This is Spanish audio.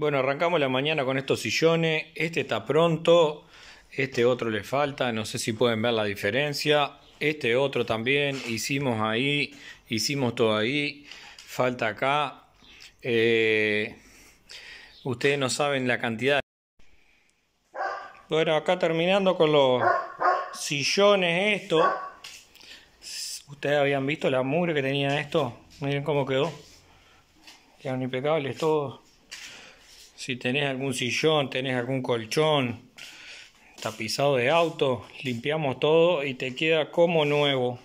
Bueno, arrancamos la mañana con estos sillones. Este está pronto, este otro le falta, no sé si pueden ver la diferencia. Este otro también, hicimos ahí, hicimos todo ahí, falta acá. Eh, ustedes no saben la cantidad. Bueno, acá terminando con los sillones esto. Ustedes habían visto la mugre que tenía esto. Miren cómo quedó. Quedan impecables todos si tenés algún sillón, tenés algún colchón tapizado de auto, limpiamos todo y te queda como nuevo.